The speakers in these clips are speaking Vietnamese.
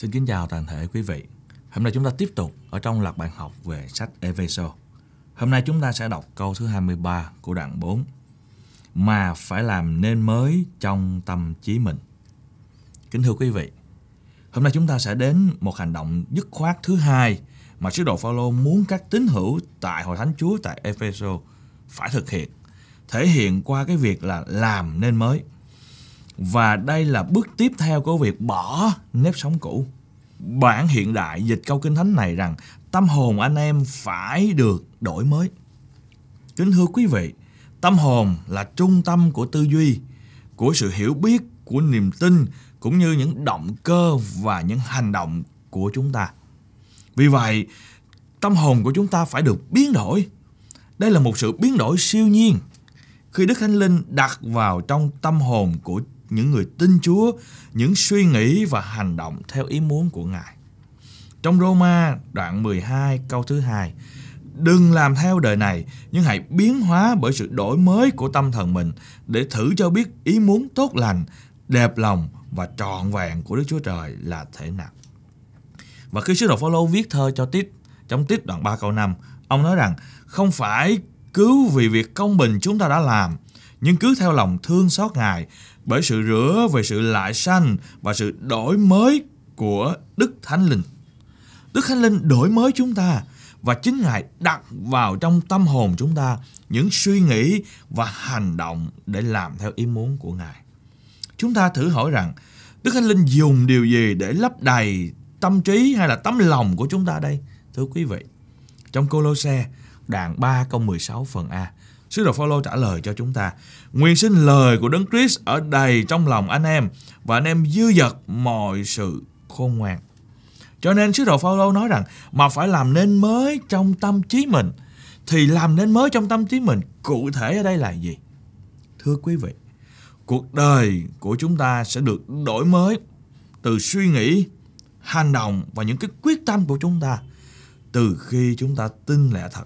Xin kính chào toàn thể quý vị. Hôm nay chúng ta tiếp tục ở trong loạt bài học về sách Efeso. Hôm nay chúng ta sẽ đọc câu thứ 23 của đoạn 4. Mà phải làm nên mới trong tâm trí mình. Kính thưa quý vị, hôm nay chúng ta sẽ đến một hành động dứt khoát thứ hai mà sứ đồ Phaolô muốn các tín hữu tại hội thánh Chúa tại Efeso phải thực hiện, thể hiện qua cái việc là làm nên mới. Và đây là bước tiếp theo của việc bỏ nếp sống cũ. Bản hiện đại dịch câu kinh thánh này rằng tâm hồn anh em phải được đổi mới. Kính thưa quý vị, tâm hồn là trung tâm của tư duy, của sự hiểu biết, của niềm tin cũng như những động cơ và những hành động của chúng ta. Vì vậy, tâm hồn của chúng ta phải được biến đổi. Đây là một sự biến đổi siêu nhiên khi Đức Thánh Linh đặt vào trong tâm hồn của những người tin Chúa những suy nghĩ và hành động theo ý muốn của Ngài. Trong Roma đoạn 12 câu thứ 2 Đừng làm theo đời này, nhưng hãy biến hóa bởi sự đổi mới của tâm thần mình để thử cho biết ý muốn tốt lành, đẹp lòng và trọn vẹn của Đức Chúa Trời là thế nào. Và khi sứ đồ Phaolô viết thơ cho Tít trong Tít đoạn 3 câu 5, ông nói rằng không phải cứ vì việc công bình chúng ta đã làm nhưng cứ theo lòng thương xót Ngài bởi sự rửa về sự lại sanh và sự đổi mới của Đức Thánh Linh. Đức Thánh Linh đổi mới chúng ta và chính Ngài đặt vào trong tâm hồn chúng ta những suy nghĩ và hành động để làm theo ý muốn của Ngài. Chúng ta thử hỏi rằng Đức Thánh Linh dùng điều gì để lấp đầy tâm trí hay là tấm lòng của chúng ta đây? Thưa quý vị, trong Cô Lô Xe, đoạn 3 câu 16 phần A, Sứ đồ Phaolô trả lời cho chúng ta, nguyện xin lời của Đấng Christ ở đầy trong lòng anh em và anh em dư dật mọi sự khôn ngoan. Cho nên sứ đồ Phaolô nói rằng mà phải làm nên mới trong tâm trí mình thì làm nên mới trong tâm trí mình cụ thể ở đây là gì? Thưa quý vị, cuộc đời của chúng ta sẽ được đổi mới từ suy nghĩ, hành động và những cái quyết tâm của chúng ta từ khi chúng ta tin lẽ thật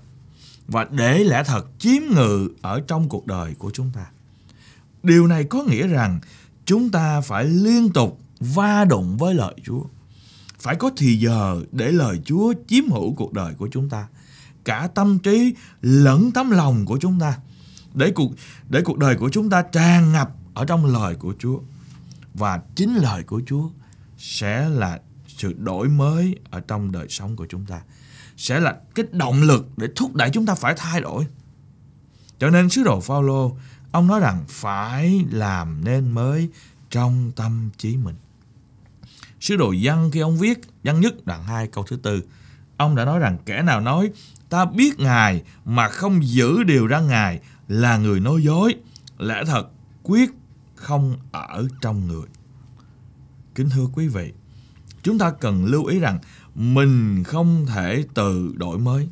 và để lẽ thật chiếm ngự ở trong cuộc đời của chúng ta. Điều này có nghĩa rằng chúng ta phải liên tục va đụng với lời Chúa. Phải có thì giờ để lời Chúa chiếm hữu cuộc đời của chúng ta, cả tâm trí lẫn tấm lòng của chúng ta, để cuộc để cuộc đời của chúng ta tràn ngập ở trong lời của Chúa. Và chính lời của Chúa sẽ là sự đổi mới ở trong đời sống của chúng ta sẽ là cái động lực để thúc đẩy chúng ta phải thay đổi. Cho nên sứ đồ Phaolô ông nói rằng phải làm nên mới trong tâm trí mình. Sứ đồ Văn khi ông viết Văn nhất đoạn 2 câu thứ tư ông đã nói rằng kẻ nào nói ta biết Ngài mà không giữ điều ra Ngài là người nói dối, lẽ thật quyết không ở trong người. Kính thưa quý vị, chúng ta cần lưu ý rằng mình không thể tự đổi mới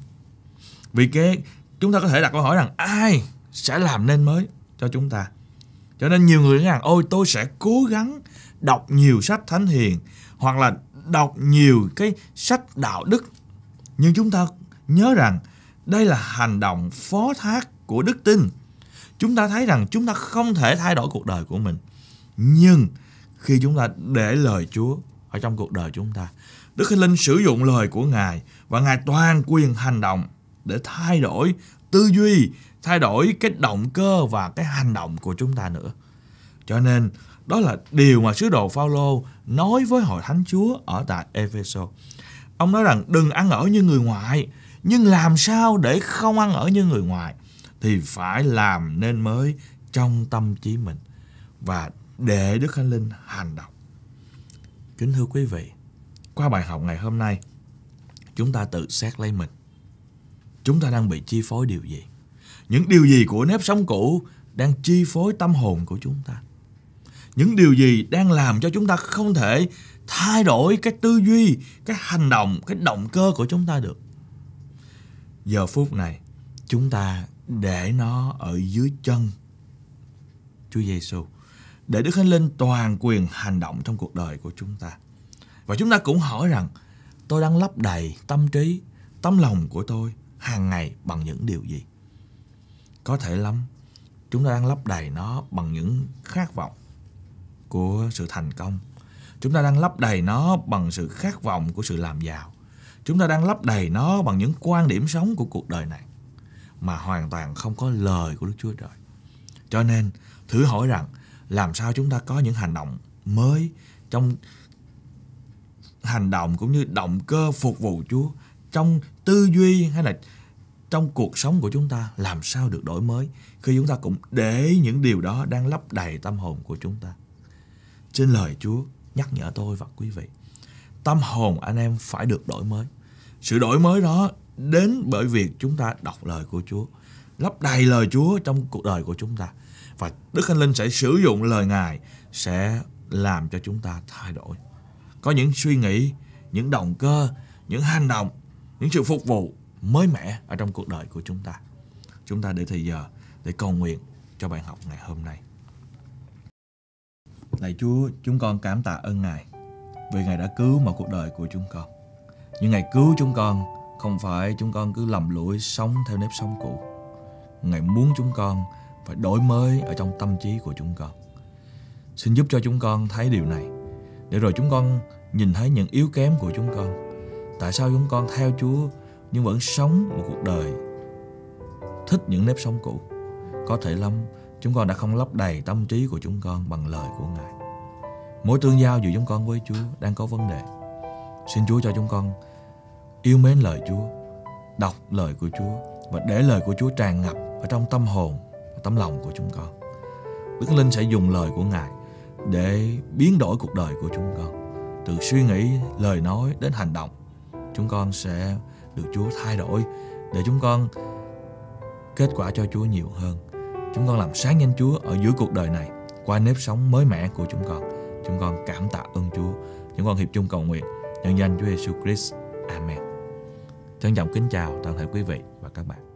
vì cái chúng ta có thể đặt câu hỏi rằng ai sẽ làm nên mới cho chúng ta cho nên nhiều người nói rằng ôi tôi sẽ cố gắng đọc nhiều sách thánh hiền hoặc là đọc nhiều cái sách đạo đức nhưng chúng ta nhớ rằng đây là hành động phó thác của đức tin chúng ta thấy rằng chúng ta không thể thay đổi cuộc đời của mình nhưng khi chúng ta để lời chúa ở trong cuộc đời chúng ta Đức Thánh Linh sử dụng lời của Ngài và Ngài toàn quyền hành động để thay đổi tư duy, thay đổi cái động cơ và cái hành động của chúng ta nữa. Cho nên đó là điều mà sứ đồ Phaolô nói với hội thánh Chúa ở tại Epheso. Ông nói rằng đừng ăn ở như người ngoại, nhưng làm sao để không ăn ở như người ngoại thì phải làm nên mới trong tâm trí mình và để Đức Thánh Linh hành động. Kính thưa quý vị, qua bài học ngày hôm nay chúng ta tự xét lấy mình chúng ta đang bị chi phối điều gì những điều gì của nếp sống cũ đang chi phối tâm hồn của chúng ta những điều gì đang làm cho chúng ta không thể thay đổi cái tư duy cái hành động cái động cơ của chúng ta được giờ phút này chúng ta để nó ở dưới chân Chúa Giêsu để Đức Thánh Linh toàn quyền hành động trong cuộc đời của chúng ta. Và chúng ta cũng hỏi rằng tôi đang lấp đầy tâm trí, tâm lòng của tôi hàng ngày bằng những điều gì? Có thể lắm, chúng ta đang lấp đầy nó bằng những khát vọng của sự thành công. Chúng ta đang lấp đầy nó bằng sự khát vọng của sự làm giàu. Chúng ta đang lấp đầy nó bằng những quan điểm sống của cuộc đời này mà hoàn toàn không có lời của Đức Chúa Trời. Cho nên, thử hỏi rằng làm sao chúng ta có những hành động mới trong hành động cũng như động cơ phục vụ Chúa trong tư duy hay là trong cuộc sống của chúng ta làm sao được đổi mới khi chúng ta cũng để những điều đó đang lấp đầy tâm hồn của chúng ta. Trên lời Chúa nhắc nhở tôi và quý vị, tâm hồn anh em phải được đổi mới. Sự đổi mới đó đến bởi việc chúng ta đọc lời của Chúa, lấp đầy lời Chúa trong cuộc đời của chúng ta. Và Đức Thánh Linh sẽ sử dụng lời Ngài sẽ làm cho chúng ta thay đổi có những suy nghĩ, những động cơ, những hành động, những sự phục vụ mới mẻ ở trong cuộc đời của chúng ta. Chúng ta để thời giờ để cầu nguyện cho bài học ngày hôm nay. Lạy Chúa, chúng con cảm tạ ơn Ngài vì Ngài đã cứu một cuộc đời của chúng con. Nhưng Ngài cứu chúng con không phải chúng con cứ lầm lũi sống theo nếp sống cũ. Ngài muốn chúng con phải đổi mới ở trong tâm trí của chúng con. Xin giúp cho chúng con thấy điều này để rồi chúng con nhìn thấy những yếu kém của chúng con tại sao chúng con theo chúa nhưng vẫn sống một cuộc đời thích những nếp sống cũ có thể lắm chúng con đã không lấp đầy tâm trí của chúng con bằng lời của ngài mối tương giao giữa chúng con với chúa đang có vấn đề xin chúa cho chúng con yêu mến lời chúa đọc lời của chúa và để lời của chúa tràn ngập ở trong tâm hồn và tâm lòng của chúng con đức linh sẽ dùng lời của ngài để biến đổi cuộc đời của chúng con từ suy nghĩ lời nói đến hành động chúng con sẽ được chúa thay đổi để chúng con kết quả cho chúa nhiều hơn chúng con làm sáng danh chúa ở giữa cuộc đời này qua nếp sống mới mẻ của chúng con chúng con cảm tạ ơn chúa chúng con hiệp chung cầu nguyện nhân danh chúa giêsu christ amen trân trọng kính chào toàn thể quý vị và các bạn